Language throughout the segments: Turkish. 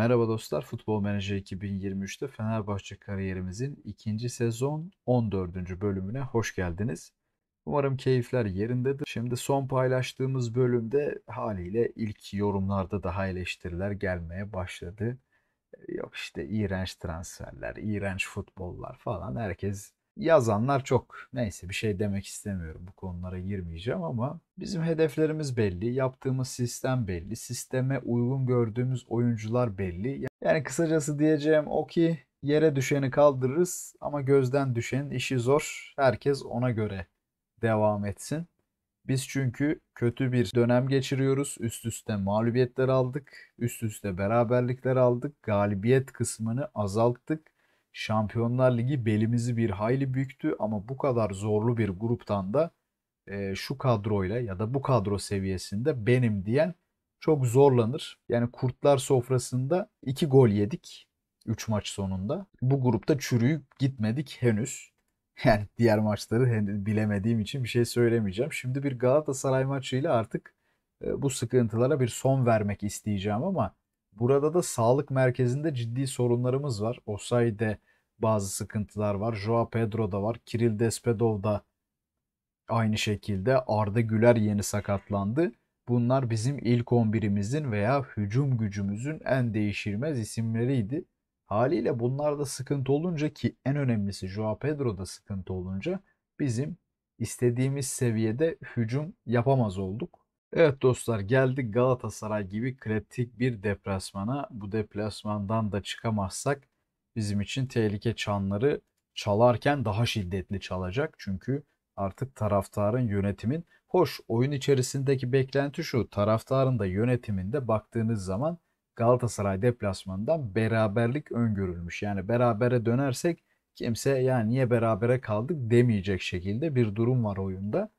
Merhaba dostlar, Futbol Manager 2023'te Fenerbahçe kariyerimizin ikinci sezon 14. bölümüne hoş geldiniz. Umarım keyifler yerindedir. Şimdi son paylaştığımız bölümde haliyle ilk yorumlarda daha eleştiriler gelmeye başladı. Yok işte iğrenç transferler, iğrenç futbollar falan herkes yazanlar çok. Neyse bir şey demek istemiyorum. Bu konulara girmeyeceğim ama bizim hedeflerimiz belli, yaptığımız sistem belli, sisteme uygun gördüğümüz oyuncular belli. Yani kısacası diyeceğim o ki yere düşeni kaldırırız ama gözden düşenin işi zor. Herkes ona göre devam etsin. Biz çünkü kötü bir dönem geçiriyoruz. Üst üste mağlubiyetler aldık. Üst üste beraberlikler aldık. Galibiyet kısmını azalttık. Şampiyonlar Ligi belimizi bir hayli büktü ama bu kadar zorlu bir gruptan da e, şu kadroyla ya da bu kadro seviyesinde benim diyen çok zorlanır. Yani kurtlar sofrasında 2 gol yedik 3 maç sonunda. Bu grupta çürüyüp gitmedik henüz. Yani diğer maçları bilemediğim için bir şey söylemeyeceğim. Şimdi bir Galatasaray maçıyla artık e, bu sıkıntılara bir son vermek isteyeceğim ama burada da sağlık merkezinde ciddi sorunlarımız var. o sayede bazı sıkıntılar var. Joao Pedro da var. Kiril Despedov da aynı şekilde. Arda Güler yeni sakatlandı. Bunlar bizim ilk 11'imizin veya hücum gücümüzün en değişilmez isimleriydi. Haliyle bunlar da sıkıntı olunca ki en önemlisi Joao da sıkıntı olunca bizim istediğimiz seviyede hücum yapamaz olduk. Evet dostlar geldik Galatasaray gibi kritik bir deplasmana. Bu deplasmandan da çıkamazsak bizim için tehlike çanları çalarken daha şiddetli çalacak. Çünkü artık taraftarın yönetimin hoş oyun içerisindeki beklenti şu taraftarın da yönetiminde baktığınız zaman Galatasaray deplasmanından beraberlik öngörülmüş. Yani berabere dönersek kimse yani niye berabere kaldık demeyecek şekilde bir durum var oyunda.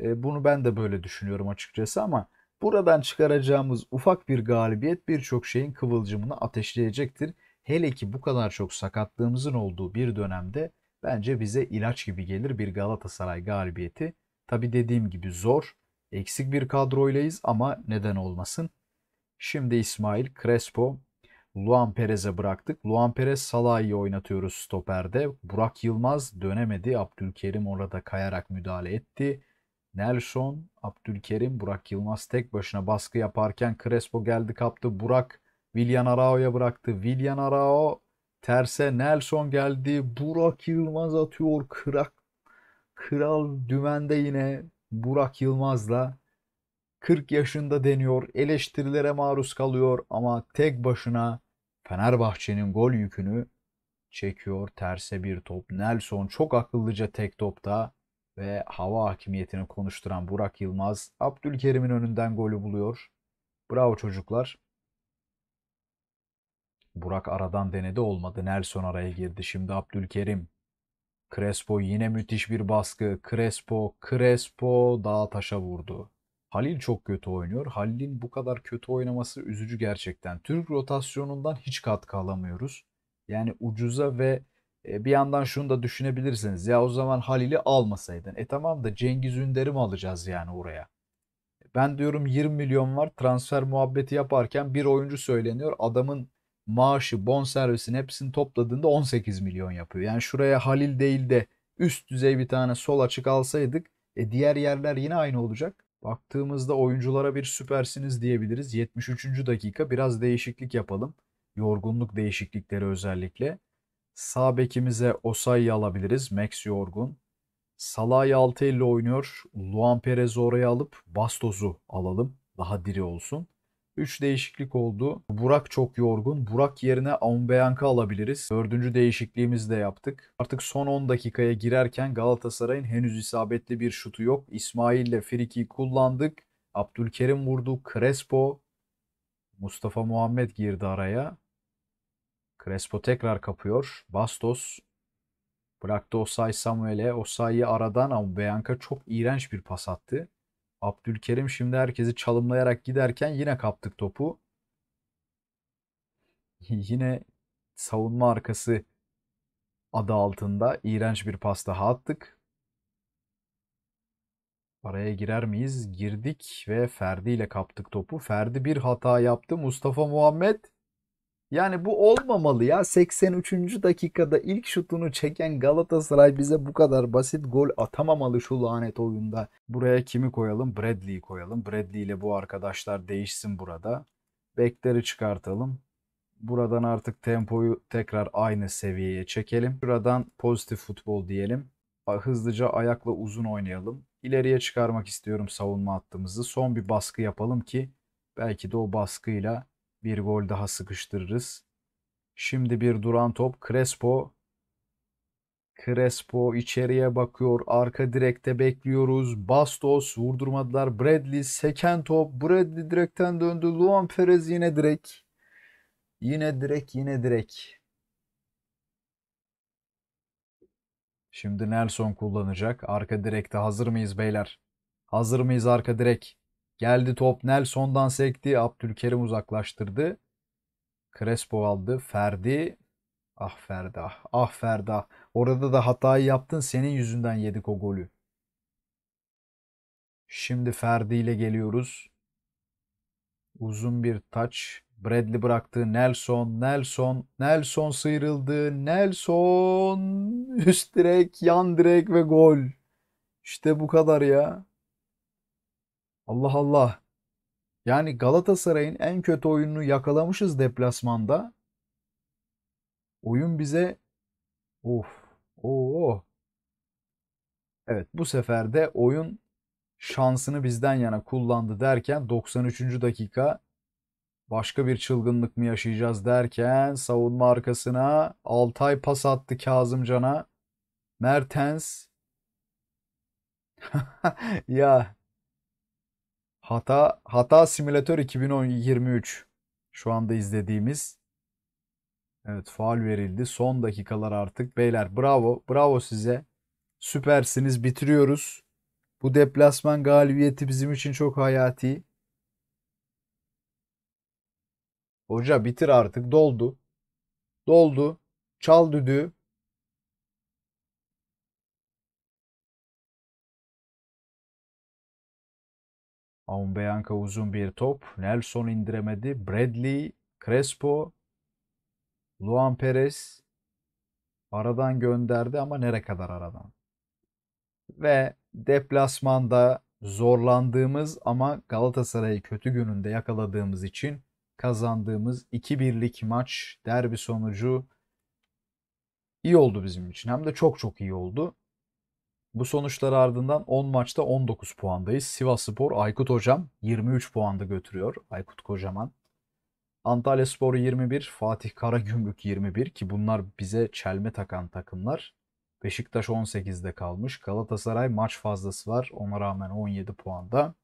E, bunu ben de böyle düşünüyorum açıkçası ama buradan çıkaracağımız ufak bir galibiyet birçok şeyin kıvılcımını ateşleyecektir hele ki bu kadar çok sakatlığımızın olduğu bir dönemde bence bize ilaç gibi gelir bir Galatasaray galibiyeti. Tabi dediğim gibi zor, eksik bir kadroylayız ama neden olmasın. Şimdi İsmail Crespo, Luan Perez'e bıraktık. Luan Perez Salah'ı oynatıyoruz stoperde. Burak Yılmaz dönemedi. Abdülkerim orada kayarak müdahale etti. Nelson, Abdülkerim, Burak Yılmaz tek başına baskı yaparken Crespo geldi kaptı. Burak Willian Arao'ya bıraktı. Willian Arao terse Nelson geldi. Burak Yılmaz atıyor. Kırak, kral dümende yine Burak Yılmaz'la 40 yaşında deniyor. Eleştirilere maruz kalıyor ama tek başına Fenerbahçe'nin gol yükünü çekiyor. Terse bir top. Nelson çok akıllıca tek topta ve hava hakimiyetini konuşturan Burak Yılmaz Abdülkerim'in önünden golü buluyor. Bravo çocuklar. Burak aradan denedi olmadı. Nelson araya girdi. Şimdi Abdülkerim. Crespo yine müthiş bir baskı. Crespo, Crespo dağa taşa vurdu. Halil çok kötü oynuyor. Halil'in bu kadar kötü oynaması üzücü gerçekten. Türk rotasyonundan hiç katkı alamıyoruz. Yani ucuza ve e, bir yandan şunu da düşünebilirsiniz. Ya o zaman Halil'i almasaydın. E tamam da Cengiz Ünder'i mi alacağız yani oraya? Ben diyorum 20 milyon var transfer muhabbeti yaparken bir oyuncu söyleniyor. Adamın maaşı, bonservisin hepsini topladığında 18 milyon yapıyor. Yani şuraya Halil değil de üst düzey bir tane sol açık alsaydık e diğer yerler yine aynı olacak. Baktığımızda oyunculara bir süpersiniz diyebiliriz. 73. dakika biraz değişiklik yapalım. Yorgunluk değişiklikleri özellikle. Sağ bekimize Osayi alabiliriz. Max yorgun. Salah'ı 6 ile oynuyor. Luan Perez'i oraya alıp Bastos'u alalım. Daha diri olsun. 3 değişiklik oldu. Burak çok yorgun. Burak yerine Aumbeyank'ı alabiliriz. Dördüncü değişikliğimizi de yaptık. Artık son 10 dakikaya girerken Galatasaray'ın henüz isabetli bir şutu yok. İsmail ile Friki kullandık. Abdülkerim vurdu. Crespo. Mustafa Muhammed girdi araya. Crespo tekrar kapıyor. Bastos bıraktı Osay Samuel'e. Osay'ı aradan Aumbeyank'a çok iğrenç bir pas attı. Abdülkerim şimdi herkesi çalımlayarak giderken yine kaptık topu. yine savunma arkası adı altında iğrenç bir pas daha attık. Araya girer miyiz? Girdik ve Ferdi ile kaptık topu. Ferdi bir hata yaptı. Mustafa Muhammed yani bu olmamalı ya. 83. dakikada ilk şutunu çeken Galatasaray bize bu kadar basit gol atamamalı şu lanet oyunda. Buraya kimi koyalım? Bradley'i koyalım. Bradley ile bu arkadaşlar değişsin burada. Bekleri çıkartalım. Buradan artık tempoyu tekrar aynı seviyeye çekelim. Buradan pozitif futbol diyelim. Hızlıca ayakla uzun oynayalım. İleriye çıkarmak istiyorum savunma hattımızı. Son bir baskı yapalım ki belki de o baskıyla bir gol daha sıkıştırırız. Şimdi bir duran top Crespo. Crespo içeriye bakıyor. Arka direkte bekliyoruz. Bastos vurdurmadılar. Bradley seken top. Bradley direkten döndü. Luan Perez yine direk. Yine direk yine direk. Şimdi Nelson kullanacak. Arka direkte hazır mıyız beyler? Hazır mıyız arka direk? Geldi top Nelson'dan sekti. Abdülkerim uzaklaştırdı. Crespo aldı. Ferdi. Ah Ferda. Ah, ah Ferda. Ah. Orada da hatayı yaptın. Senin yüzünden yedik o golü. Şimdi Ferdi ile geliyoruz. Uzun bir taç. Bradley bıraktı. Nelson, Nelson, Nelson sıyrıldı. Nelson üst direk, yan direk ve gol. İşte bu kadar ya. Allah Allah. Yani Galatasaray'ın en kötü oyununu yakalamışız deplasmanda. Oyun bize of oo. Oh. Evet bu sefer de oyun şansını bizden yana kullandı derken 93. dakika başka bir çılgınlık mı yaşayacağız derken savunma arkasına Altay pas attı Kazımcan'a. Mertens ya Hata Hata Simülatör 2023 şu anda izlediğimiz. Evet faal verildi. Son dakikalar artık. Beyler bravo. Bravo size. Süpersiniz. Bitiriyoruz. Bu deplasman galibiyeti bizim için çok hayati. Hoca bitir artık. Doldu. Doldu. Çal düdüğü. Aubameyang'a uzun bir top. Nelson indiremedi. Bradley, Crespo, Luan Perez aradan gönderdi ama nere kadar aradan? Ve deplasmanda zorlandığımız ama Galatasaray'ı kötü gününde yakaladığımız için kazandığımız 2-1'lik maç derbi sonucu iyi oldu bizim için. Hem de çok çok iyi oldu. Bu sonuçlar ardından 10 maçta 19 puandayız. Sivas Spor Aykut Hocam 23 puanda götürüyor. Aykut Kocaman. Antalya Spor 21, Fatih Karagümrük 21 ki bunlar bize çelme takan takımlar. Beşiktaş 18'de kalmış. Galatasaray maç fazlası var. Ona rağmen 17 puanda.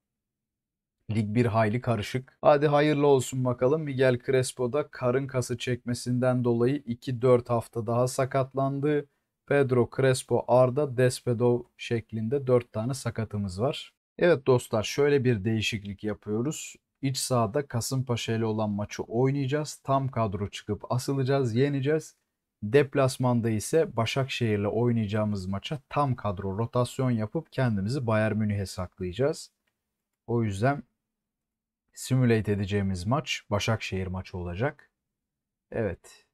Lig bir hayli karışık. Hadi hayırlı olsun bakalım. Miguel Crespo da karın kası çekmesinden dolayı 2-4 hafta daha sakatlandı. Pedro Crespo, Arda, Despedov şeklinde 4 tane sakatımız var. Evet dostlar şöyle bir değişiklik yapıyoruz. İç sahada Kasımpaşa ile olan maçı oynayacağız. Tam kadro çıkıp asılacağız, yeneceğiz. Deplasmanda ise Başakşehir ile oynayacağımız maça tam kadro rotasyon yapıp kendimizi Bayern Münih'e saklayacağız. O yüzden simulate edeceğimiz maç Başakşehir maçı olacak. Evet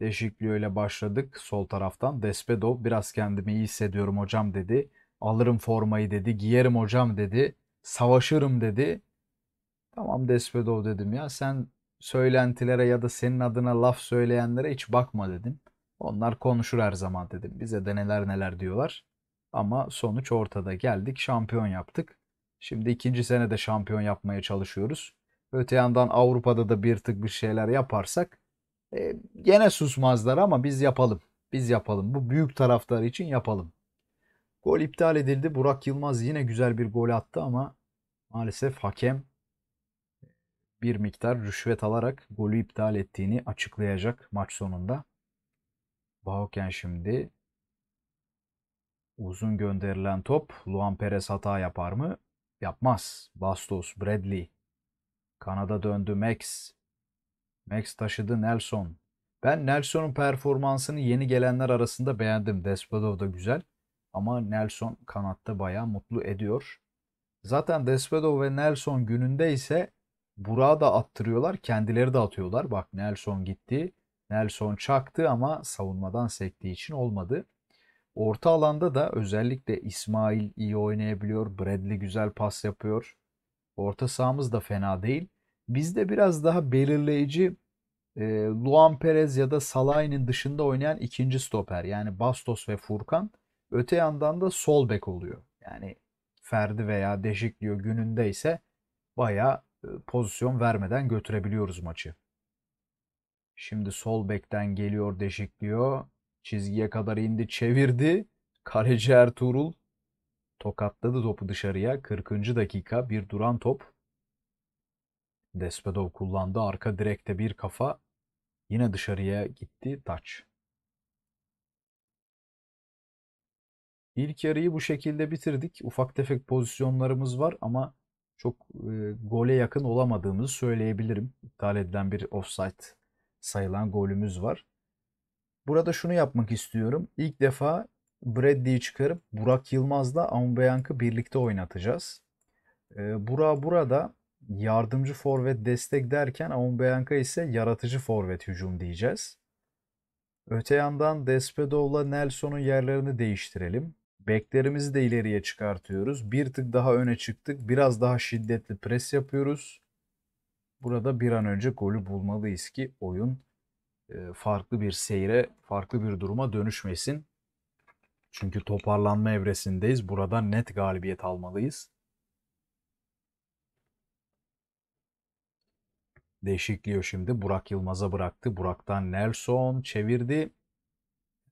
Deşiklio ile başladık sol taraftan. Despedo biraz kendimi iyi hissediyorum hocam dedi. Alırım formayı dedi. Giyerim hocam dedi. Savaşırım dedi. Tamam Despedo dedim ya sen söylentilere ya da senin adına laf söyleyenlere hiç bakma dedim. Onlar konuşur her zaman dedim. Bize de neler neler diyorlar. Ama sonuç ortada geldik şampiyon yaptık. Şimdi ikinci sene de şampiyon yapmaya çalışıyoruz. Öte yandan Avrupa'da da bir tık bir şeyler yaparsak e, gene susmazlar ama biz yapalım. Biz yapalım. Bu büyük taraftarı için yapalım. Gol iptal edildi. Burak Yılmaz yine güzel bir gol attı ama maalesef hakem bir miktar rüşvet alarak golü iptal ettiğini açıklayacak maç sonunda. Bauken şimdi uzun gönderilen top Luan Perez hata yapar mı? Yapmaz. Bastos, Bradley. Kanada döndü Max. Max taşıdı Nelson. Ben Nelson'un performansını yeni gelenler arasında beğendim. Despedov da güzel. Ama Nelson kanatta bayağı mutlu ediyor. Zaten Despedov ve Nelson gününde ise Burak'ı da attırıyorlar. Kendileri de atıyorlar. Bak Nelson gitti. Nelson çaktı ama savunmadan sektiği için olmadı. Orta alanda da özellikle İsmail iyi oynayabiliyor. Bradley güzel pas yapıyor. Orta sahamız da fena değil. Bizde biraz daha belirleyici e, Luan Perez ya da Salah'ın dışında oynayan ikinci stoper. Yani Bastos ve Furkan. Öte yandan da sol bek oluyor. Yani Ferdi veya Deşik diyor. gününde ise baya e, pozisyon vermeden götürebiliyoruz maçı. Şimdi sol bekten geliyor Deşik diyor, Çizgiye kadar indi çevirdi. Kaleci Ertuğrul tokatladı topu dışarıya. 40. dakika bir duran top. Despedov kullandı. Arka direkte bir kafa. Yine dışarıya gitti taç. İlk yarıyı bu şekilde bitirdik. Ufak tefek pozisyonlarımız var ama çok e, gole yakın olamadığımızı söyleyebilirim. İptal edilen bir offside sayılan golümüz var. Burada şunu yapmak istiyorum. İlk defa Bradley'i çıkarıp Burak Yılmaz'la Aumbeyank'ı birlikte oynatacağız. E, Burak burada yardımcı forvet destek derken Aubameyang'a ise yaratıcı forvet hücum diyeceğiz. Öte yandan Despedov'la Nelson'un yerlerini değiştirelim. Beklerimizi de ileriye çıkartıyoruz. Bir tık daha öne çıktık. Biraz daha şiddetli pres yapıyoruz. Burada bir an önce golü bulmalıyız ki oyun e, farklı bir seyre, farklı bir duruma dönüşmesin. Çünkü toparlanma evresindeyiz. Burada net galibiyet almalıyız. değişikliyor şimdi. Burak Yılmaz'a bıraktı. Burak'tan Nelson çevirdi.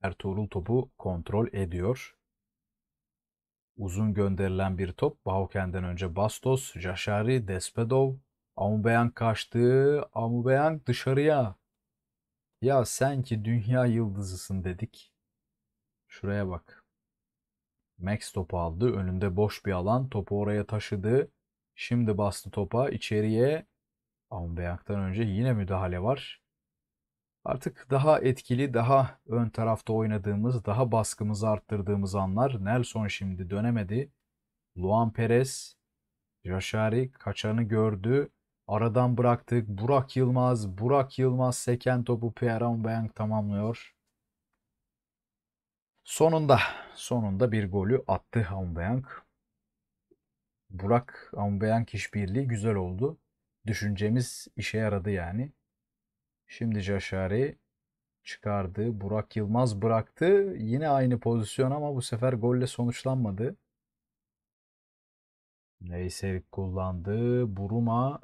Ertuğrul topu kontrol ediyor. Uzun gönderilen bir top. Bauken'den önce Bastos, Jaşari, Despedov. Amubeyan kaçtı. Amubeyan dışarıya. Ya sen ki dünya yıldızısın dedik. Şuraya bak. Max topu aldı. Önünde boş bir alan. Topu oraya taşıdı. Şimdi bastı topa. içeriye Aubameyang'dan önce yine müdahale var. Artık daha etkili, daha ön tarafta oynadığımız, daha baskımızı arttırdığımız anlar. Nelson şimdi dönemedi. Luan Perez, Yaşari kaçanı gördü. Aradan bıraktık. Burak Yılmaz, Burak Yılmaz seken topu Pierre Aubameyang tamamlıyor. Sonunda, sonunda bir golü attı Aubameyang. Burak Aubameyang işbirliği güzel oldu düşüncemiz işe yaradı yani. Şimdi Caşari çıkardı. Burak Yılmaz bıraktı. Yine aynı pozisyon ama bu sefer golle sonuçlanmadı. Neyserik kullandı. Buruma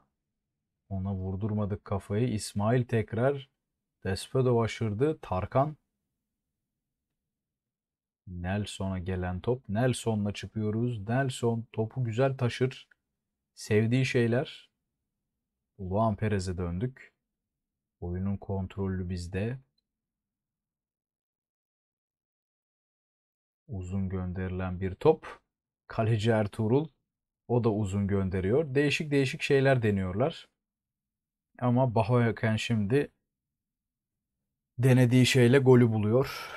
ona vurdurmadık kafayı. İsmail tekrar Despedo aşırdı. Tarkan Nelson'a gelen top. Nelson'la çıkıyoruz. Nelson topu güzel taşır. Sevdiği şeyler Luan Perez'e döndük. Oyunun kontrolü bizde. Uzun gönderilen bir top. Kaleci Ertuğrul. O da uzun gönderiyor. Değişik değişik şeyler deniyorlar. Ama Bahoyaken şimdi denediği şeyle golü buluyor.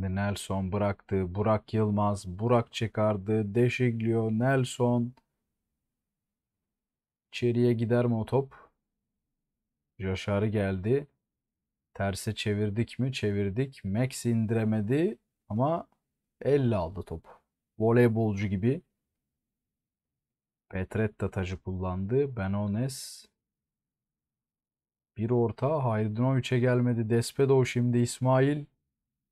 Nelson bıraktı. Burak Yılmaz. Burak çıkardı. Deşiglio. Nelson. İçeriye gider mi o top? Yaşar'ı geldi. Terse çevirdik mi? Çevirdik. Max indiremedi ama elle aldı top. Voleybolcu gibi. Petretta tacı kullandı. Benones. Bir orta. Haydinoviç'e gelmedi. Despedo şimdi İsmail.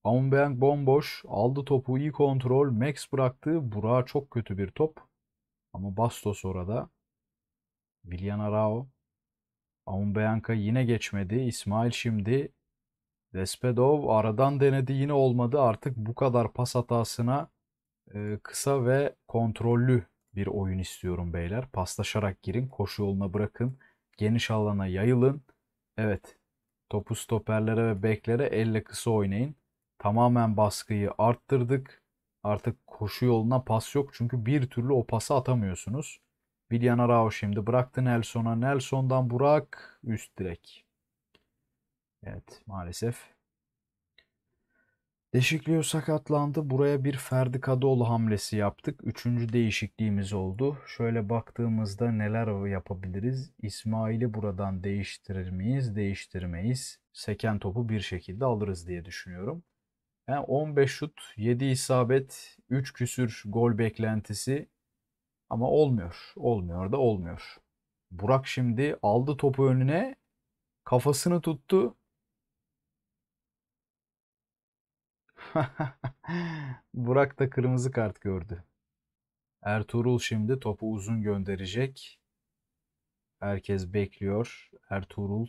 Aubameyang bomboş. Aldı topu iyi kontrol. Max bıraktı. Burak'a çok kötü bir top. Ama Bastos orada. Willian Arao. Aubameyang'a yine geçmedi. İsmail şimdi. Despedov aradan denedi yine olmadı. Artık bu kadar pas hatasına e, kısa ve kontrollü bir oyun istiyorum beyler. Paslaşarak girin, koşu yoluna bırakın, geniş alana yayılın. Evet, topu stoperlere ve beklere elle kısa oynayın tamamen baskıyı arttırdık. Artık koşu yoluna pas yok çünkü bir türlü o pası atamıyorsunuz. Villan Arao şimdi bıraktı Nelson'a. Nelson'dan Burak üst direk. Evet maalesef. Deşikliyor sakatlandı. Buraya bir Ferdi Kadıoğlu hamlesi yaptık. Üçüncü değişikliğimiz oldu. Şöyle baktığımızda neler yapabiliriz? İsmail'i buradan değiştirir miyiz? Değiştirmeyiz. Seken topu bir şekilde alırız diye düşünüyorum. Yani 15 şut, 7 isabet, 3 küsür gol beklentisi ama olmuyor. Olmuyor da olmuyor. Burak şimdi aldı topu önüne. Kafasını tuttu. Burak da kırmızı kart gördü. Ertuğrul şimdi topu uzun gönderecek. Herkes bekliyor. Ertuğrul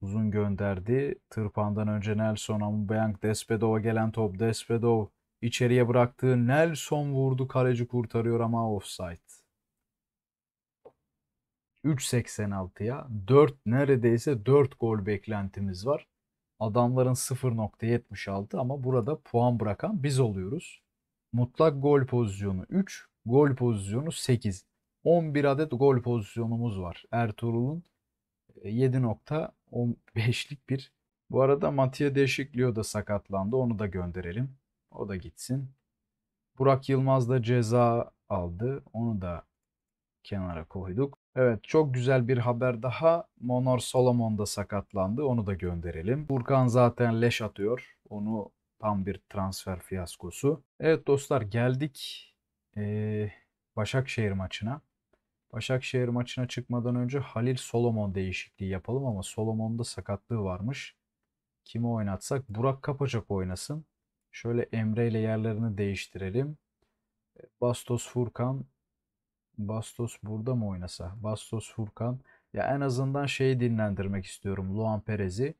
uzun gönderdi. Tırpan'dan önce Nelson, Amubayang, Despedov'a gelen top. Despedov içeriye bıraktığı Nelson vurdu. Kaleci kurtarıyor ama offside. 3.86'ya 4 neredeyse 4 gol beklentimiz var. Adamların 0.76 ama burada puan bırakan biz oluyoruz. Mutlak gol pozisyonu 3, gol pozisyonu 8. 11 adet gol pozisyonumuz var. Ertuğrul'un 7.15'lik bir. Bu arada Mattia Deşiklio da sakatlandı. Onu da gönderelim. O da gitsin. Burak Yılmaz da ceza aldı. Onu da kenara koyduk. Evet çok güzel bir haber daha. Monor Solomon da sakatlandı. Onu da gönderelim. Burkan zaten leş atıyor. Onu tam bir transfer fiyaskosu. Evet dostlar geldik ee, Başakşehir maçına. Başakşehir maçına çıkmadan önce Halil Solomon değişikliği yapalım ama Solomon'da sakatlığı varmış. Kimi oynatsak? Burak Kapacak oynasın. Şöyle Emre ile yerlerini değiştirelim. E, Bastos Furkan. Bastos burada mı oynasa? Bastos Furkan. Ya en azından şeyi dinlendirmek istiyorum. Luan Perez'i.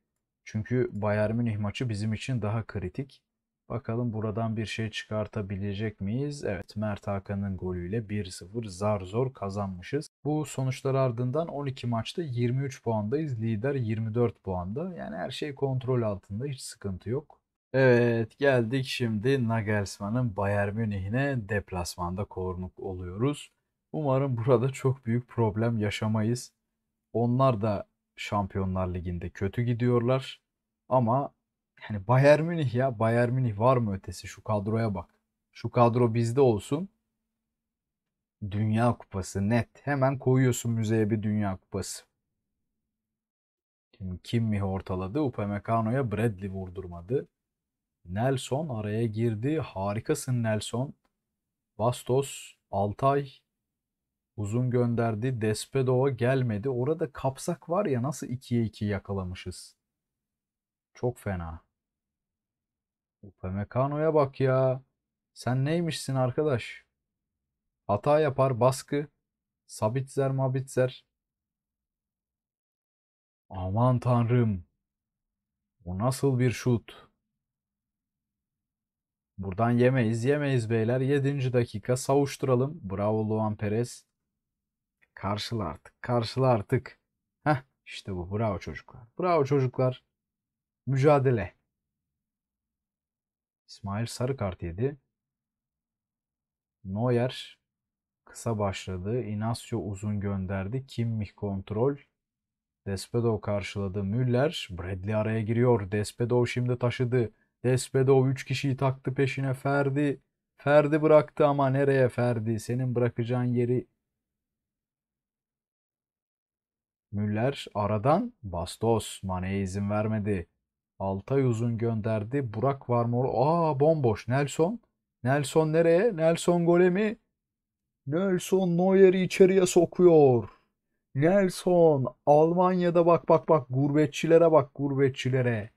Çünkü Bayern Münih maçı bizim için daha kritik. Bakalım buradan bir şey çıkartabilecek miyiz? Evet Mert Hakan'ın golüyle 1-0 zar zor kazanmışız. Bu sonuçlar ardından 12 maçta 23 puandayız. Lider 24 puanda. Yani her şey kontrol altında hiç sıkıntı yok. Evet geldik şimdi Nagelsmann'ın Bayern Münih'ine deplasmanda korunuk oluyoruz. Umarım burada çok büyük problem yaşamayız. Onlar da Şampiyonlar Ligi'nde kötü gidiyorlar ama yani Bayern Münih ya Bayern Münih var mı ötesi şu kadroya bak. Şu kadro bizde olsun. Dünya Kupası net. Hemen koyuyorsun müzeye bir Dünya Kupası. Kim kim mi ortaladı. Upamecano'ya Bradley vurdurmadı. Nelson araya girdi. Harikasın Nelson. Bastos, Altay uzun gönderdi. Despedova gelmedi. Orada kapsak var ya nasıl 2'ye 2 yakalamışız. Çok fena. Upamecano'ya bak ya. Sen neymişsin arkadaş? Hata yapar baskı. Sabitzer mabitzer. Aman tanrım. Bu nasıl bir şut? Buradan yemeyiz yemeyiz beyler. 7. dakika savuşturalım. Bravo Luan Perez. Karşıla artık. Karşıla artık. Heh işte bu. Bravo çocuklar. Bravo çocuklar. Mücadele. İsmail sarı kart yedi. Neuer kısa başladı. Inacio uzun gönderdi. Kimmich kontrol. Despedo karşıladı. Müller. Bradley araya giriyor. Despedo şimdi taşıdı. Despedo 3 kişiyi taktı peşine. Ferdi. Ferdi bıraktı ama nereye Ferdi? Senin bırakacağın yeri Müller aradan Bastos Mane'ye izin vermedi. Altay uzun gönderdi. Burak var mı? Aa bomboş. Nelson. Nelson nereye? Nelson gole mi? Nelson Neuer'i içeriye sokuyor. Nelson Almanya'da bak bak bak gurbetçilere bak gurbetçilere.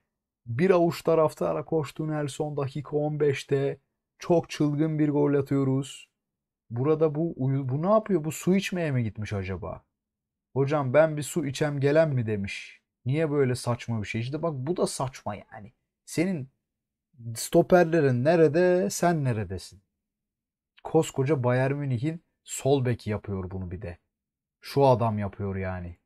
Bir avuç taraftara koştu Nelson dakika 15'te. Çok çılgın bir gol atıyoruz. Burada bu bu ne yapıyor? Bu su içmeye mi gitmiş acaba? Hocam ben bir su içem gelen mi demiş. Niye böyle saçma bir şey? İşte bak bu da saçma yani. Senin stoperlerin nerede, sen neredesin? Koskoca Bayern Münih'in sol beki yapıyor bunu bir de. Şu adam yapıyor yani.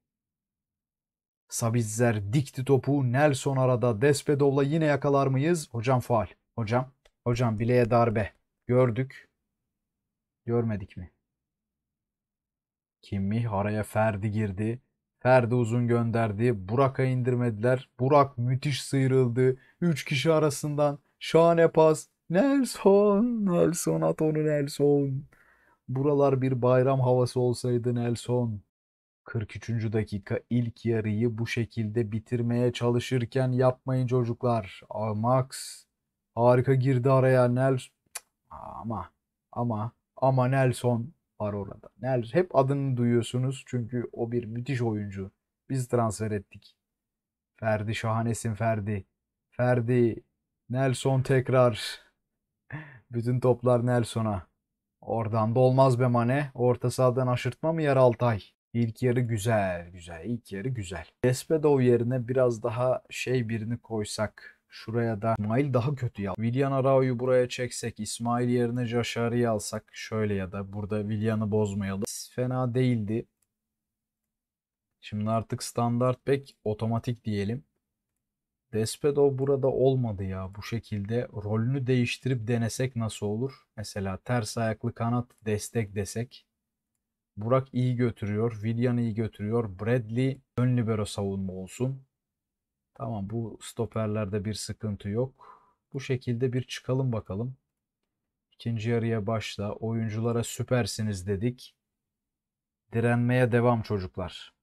Sabitzer dikti topu. Nelson arada. Despedov'la yine yakalar mıyız? Hocam faal. Hocam. Hocam bileğe darbe. Gördük. Görmedik mi? Kimmi araya Ferdi girdi. Ferdi uzun gönderdi. Burak'a indirmediler. Burak müthiş sıyrıldı. 3 kişi arasından şahane pas. Nelson, Nelson at onu Nelson. Buralar bir bayram havası olsaydı Nelson. 43. dakika ilk yarıyı bu şekilde bitirmeye çalışırken yapmayın çocuklar. Max harika girdi araya Nelson. Ama ama ama Nelson Aurora'da. Yani hep adını duyuyorsunuz çünkü o bir müthiş oyuncu. Biz transfer ettik. Ferdi şahanesin Ferdi. Ferdi Nelson tekrar. Bütün toplar Nelson'a. Oradan da olmaz be Mane. Orta sahadan aşırtma mı yer Altay? İlk yarı güzel, güzel. İlk yarı güzel. Despedov yerine biraz daha şey birini koysak. Şuraya da İsmail daha kötü ya. Willian Arao'yu buraya çeksek, İsmail yerine Jaşari'yi alsak şöyle ya da burada Willian'ı bozmayalım. Fena değildi. Şimdi artık standart bek otomatik diyelim. Despedo burada olmadı ya bu şekilde. Rolünü değiştirip denesek nasıl olur? Mesela ters ayaklı kanat destek desek. Burak iyi götürüyor. Willian iyi götürüyor. Bradley ön libero savunma olsun. Tamam bu stoperlerde bir sıkıntı yok. Bu şekilde bir çıkalım bakalım. İkinci yarıya başla. Oyunculara süpersiniz dedik. Direnmeye devam çocuklar.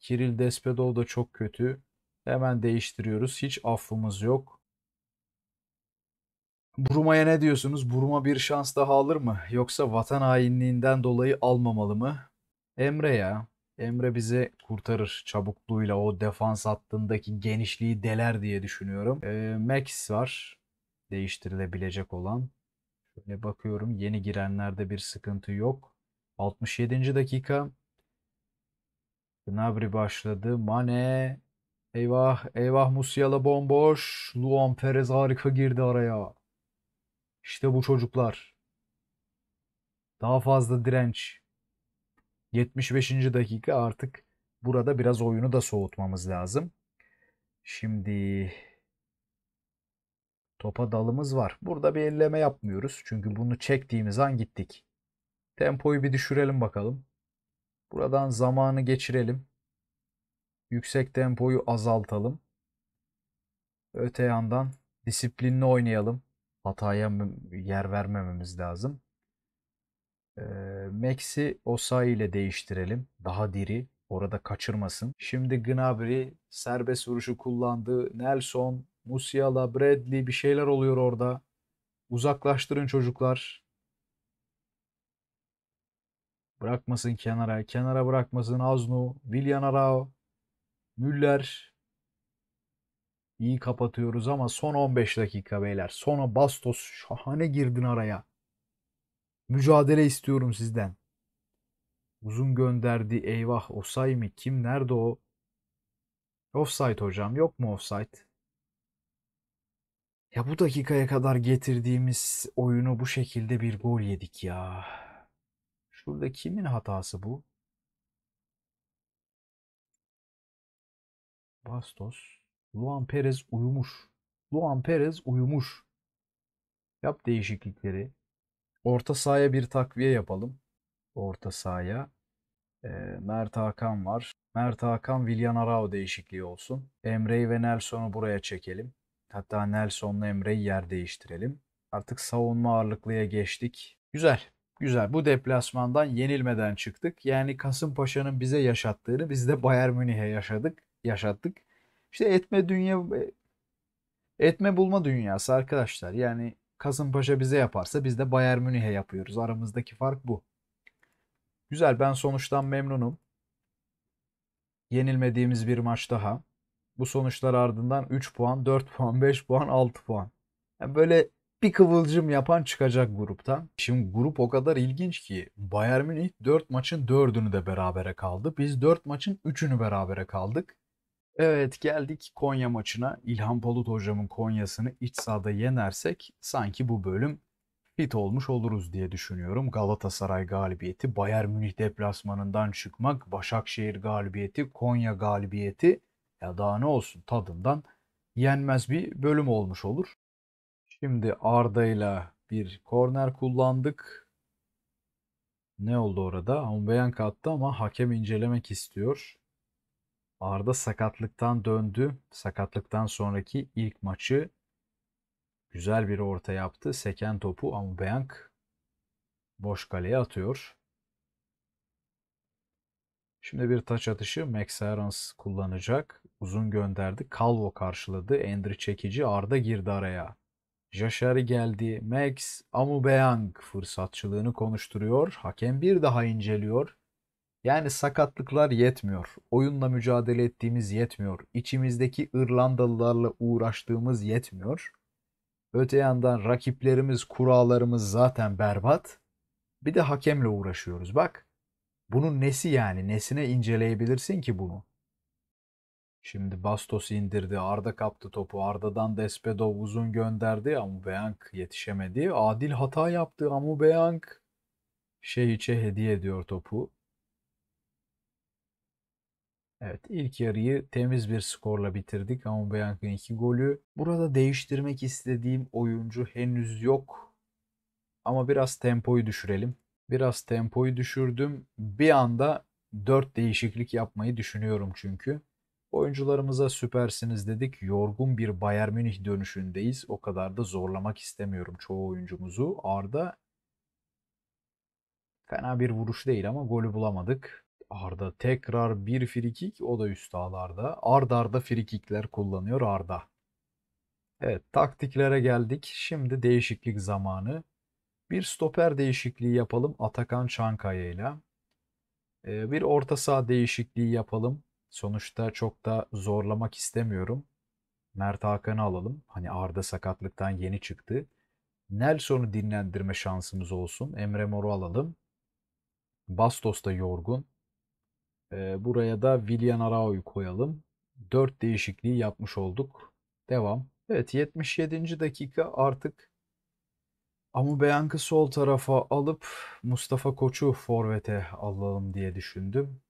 Kiril Despedov da çok kötü. Hemen değiştiriyoruz. Hiç affımız yok. Buruma'ya ne diyorsunuz? Buruma bir şans daha alır mı? Yoksa vatan hainliğinden dolayı almamalı mı? Emre ya. Emre bizi kurtarır çabukluğuyla o defans hattındaki genişliği deler diye düşünüyorum. E, Max var değiştirilebilecek olan. Şöyle bakıyorum yeni girenlerde bir sıkıntı yok. 67. dakika Gnabry başladı. Mane eyvah eyvah Musiala bomboş. Luan Perez harika girdi araya. İşte bu çocuklar. Daha fazla direnç. 75. dakika artık burada biraz oyunu da soğutmamız lazım. Şimdi topa dalımız var. Burada bir elleme yapmıyoruz. Çünkü bunu çektiğimiz an gittik. Tempoyu bir düşürelim bakalım. Buradan zamanı geçirelim. Yüksek tempoyu azaltalım. Öte yandan disiplinli oynayalım. Hataya yer vermememiz lazım. E, Max'i Osayi ile değiştirelim. Daha diri. Orada kaçırmasın. Şimdi Gnabry serbest vuruşu kullandı. Nelson, Musiala, Bradley bir şeyler oluyor orada. Uzaklaştırın çocuklar. Bırakmasın kenara. Kenara bırakmasın Aznu. Willian Arao. Müller. İyi kapatıyoruz ama son 15 dakika beyler. Sonra Bastos şahane girdin araya. Mücadele istiyorum sizden. Uzun gönderdi eyvah o say mı kim nerede o? Offside hocam yok mu offside? Ya bu dakikaya kadar getirdiğimiz oyunu bu şekilde bir gol yedik ya. Şurada kimin hatası bu? Bastos. Luan Perez uyumuş. Luan Perez uyumuş. Yap değişiklikleri. Orta sahaya bir takviye yapalım. Orta sahaya. Ee, Mert Hakan var. Mert Hakan, William Arao değişikliği olsun. Emre'yi ve Nelson'u buraya çekelim. Hatta Nelson'la Emre'yi yer değiştirelim. Artık savunma ağırlıklıya geçtik. Güzel. Güzel. Bu deplasmandan yenilmeden çıktık. Yani Kasımpaşa'nın bize yaşattığını biz de Bayern Münih'e yaşadık. Yaşattık. İşte etme dünya e, etme bulma dünyası arkadaşlar. Yani Kasımpaşa bize yaparsa biz de Bayern Münih'e yapıyoruz. Aramızdaki fark bu. Güzel ben sonuçtan memnunum. Yenilmediğimiz bir maç daha. Bu sonuçlar ardından 3 puan, 4 puan, 5 puan, 6 puan. Yani böyle bir kıvılcım yapan çıkacak gruptan. Şimdi grup o kadar ilginç ki Bayern Münih 4 maçın 4'ünü de berabere kaldı. Biz 4 maçın 3'ünü berabere kaldık. Evet geldik Konya maçına. İlhan Palut hocamın Konya'sını iç sahada yenersek sanki bu bölüm fit olmuş oluruz diye düşünüyorum. Galatasaray galibiyeti, Bayern Münih deplasmanından çıkmak, Başakşehir galibiyeti, Konya galibiyeti ya daha ne olsun tadından yenmez bir bölüm olmuş olur. Şimdi Arda'yla bir korner kullandık. Ne oldu orada? Humbeyanka kattı ama hakem incelemek istiyor. Arda sakatlıktan döndü. Sakatlıktan sonraki ilk maçı güzel bir orta yaptı. Seken topu ama Bank boş kaleye atıyor. Şimdi bir taç atışı Max Aarons kullanacak. Uzun gönderdi. Calvo karşıladı. Endri çekici Arda girdi araya. Jaşari geldi. Max Aubameyang fırsatçılığını konuşturuyor. Hakem bir daha inceliyor. Yani sakatlıklar yetmiyor. Oyunla mücadele ettiğimiz yetmiyor. İçimizdeki İrlandalılarla uğraştığımız yetmiyor. Öte yandan rakiplerimiz, kurallarımız zaten berbat. Bir de hakemle uğraşıyoruz. Bak bunun nesi yani? Nesine inceleyebilirsin ki bunu? Şimdi Bastos indirdi. Arda kaptı topu. Arda'dan Despedov uzun gönderdi. Amubeyank yetişemedi. Adil hata yaptı. Amubeyank şeyiçe hediye ediyor topu. Evet ilk yarıyı temiz bir skorla bitirdik. ama Aubameyang'ın iki golü. Burada değiştirmek istediğim oyuncu henüz yok. Ama biraz tempoyu düşürelim. Biraz tempoyu düşürdüm. Bir anda 4 değişiklik yapmayı düşünüyorum çünkü. Oyuncularımıza süpersiniz dedik. Yorgun bir Bayern Münih dönüşündeyiz. O kadar da zorlamak istemiyorum çoğu oyuncumuzu. Arda fena bir vuruş değil ama golü bulamadık. Arda tekrar bir frikik o da üst ağlarda. Arda arda frikikler kullanıyor Arda. Evet taktiklere geldik. Şimdi değişiklik zamanı. Bir stoper değişikliği yapalım Atakan Çankaya ile. Ee, bir orta saha değişikliği yapalım. Sonuçta çok da zorlamak istemiyorum. Mert Hakan'ı alalım. Hani Arda sakatlıktan yeni çıktı. Nelson'u dinlendirme şansımız olsun. Emre Mor'u alalım. Bastos da yorgun buraya da William Arao'yu koyalım. 4 değişikliği yapmış olduk. Devam. Evet 77. dakika artık Amu Beyank'ı sol tarafa alıp Mustafa Koç'u forvete alalım diye düşündüm.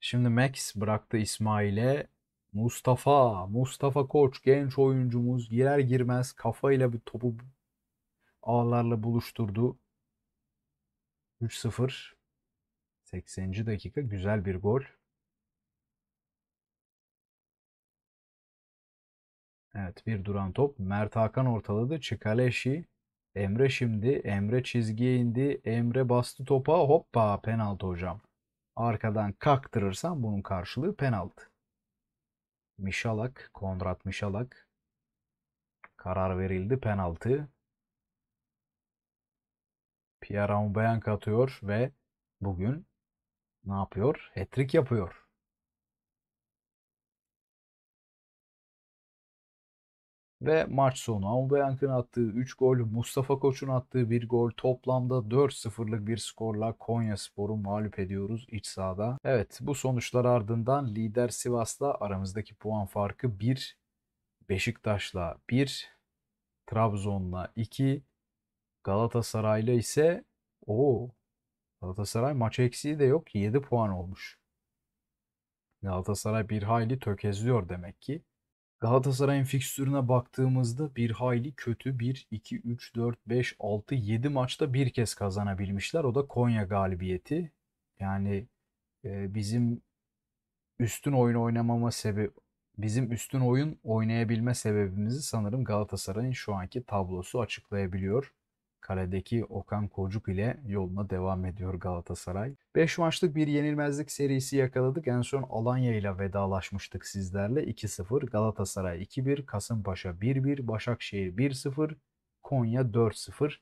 Şimdi Max bıraktı İsmail'e. Mustafa, Mustafa Koç genç oyuncumuz girer girmez kafayla bir topu ağlarla buluşturdu. 3-0 80. dakika güzel bir gol. Evet bir duran top. Mert Hakan ortaladı. Çikaleşi. Emre şimdi. Emre çizgiye indi. Emre bastı topa. Hoppa penaltı hocam. Arkadan kaktırırsan bunun karşılığı penaltı. Mişalak. Kondrat Mişalak. Karar verildi penaltı. Pierre Aubameyang katıyor ve bugün ne yapıyor? Hat-trick yapıyor. Ve maç sonu Aubameyang'ın attığı 3 gol, Mustafa Koç'un attığı 1 gol toplamda 4-0'lık bir skorla Konya Spor'u mağlup ediyoruz iç sahada. Evet bu sonuçlar ardından lider Sivas'la aramızdaki puan farkı 1, Beşiktaş'la 1, Trabzon'la 2, Galatasaray'la ise o Galatasaray maç eksiği de yok 7 puan olmuş. Galatasaray bir hayli tökezliyor demek ki. Galatasaray'ın fikstürüne baktığımızda bir hayli kötü 1, 2, 3, 4, 5, 6, 7 maçta bir kez kazanabilmişler. O da Konya galibiyeti. Yani e, bizim üstün oyun oynamama sebep bizim üstün oyun oynayabilme sebebimizi sanırım Galatasaray'ın şu anki tablosu açıklayabiliyor. Kaledeki Okan Kocuk ile yoluna devam ediyor Galatasaray. 5 maçlık bir yenilmezlik serisi yakaladık. En son Alanya ile vedalaşmıştık sizlerle. 2-0, Galatasaray 2-1, Kasımpaşa 1-1, Başakşehir 1-0, Konya 4-0.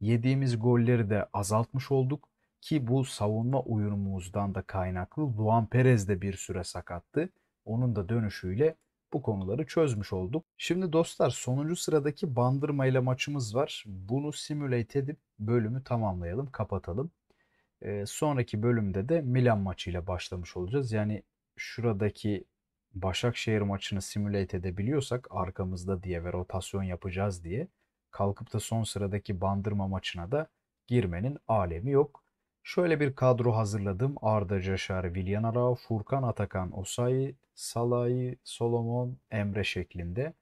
Yediğimiz golleri de azaltmış olduk ki bu savunma uyumumuzdan da kaynaklı Luan Perez de bir süre sakattı. Onun da dönüşüyle bu konuları çözmüş olduk. Şimdi dostlar sonuncu sıradaki bandırma ile maçımız var. Bunu simulate edip bölümü tamamlayalım, kapatalım. E, sonraki bölümde de Milan maçıyla başlamış olacağız. Yani şuradaki Başakşehir maçını simulate edebiliyorsak arkamızda diye ve rotasyon yapacağız diye kalkıp da son sıradaki bandırma maçına da girmenin alemi yok. Şöyle bir kadro hazırladım. Arda Caşar, Vilyan Arao, Furkan Atakan, Osayi, Salayi, Solomon, Emre şeklinde.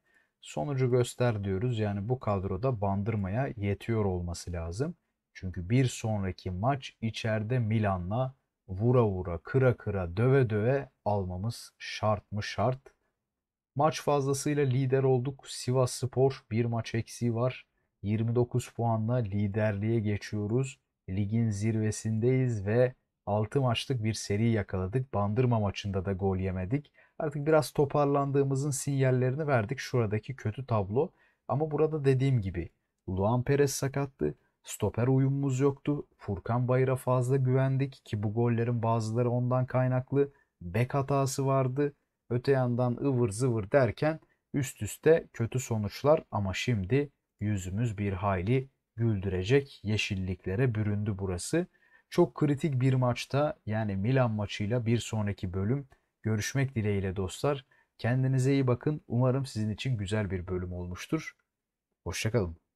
Sonucu göster diyoruz. Yani bu kadroda bandırmaya yetiyor olması lazım. Çünkü bir sonraki maç içeride Milan'la vura vura, kıra kıra, döve döve almamız şart mı şart. Maç fazlasıyla lider olduk. Sivas Spor bir maç eksiği var. 29 puanla liderliğe geçiyoruz ligin zirvesindeyiz ve 6 maçlık bir seri yakaladık. Bandırma maçında da gol yemedik. Artık biraz toparlandığımızın sinyallerini verdik şuradaki kötü tablo. Ama burada dediğim gibi Luan Perez sakattı. Stoper uyumumuz yoktu. Furkan Bayır'a fazla güvendik ki bu gollerin bazıları ondan kaynaklı. Bek hatası vardı. Öte yandan ıvır zıvır derken üst üste kötü sonuçlar ama şimdi yüzümüz bir hayli güldürecek yeşilliklere büründü burası. Çok kritik bir maçta yani Milan maçıyla bir sonraki bölüm görüşmek dileğiyle dostlar. Kendinize iyi bakın. Umarım sizin için güzel bir bölüm olmuştur. Hoşçakalın.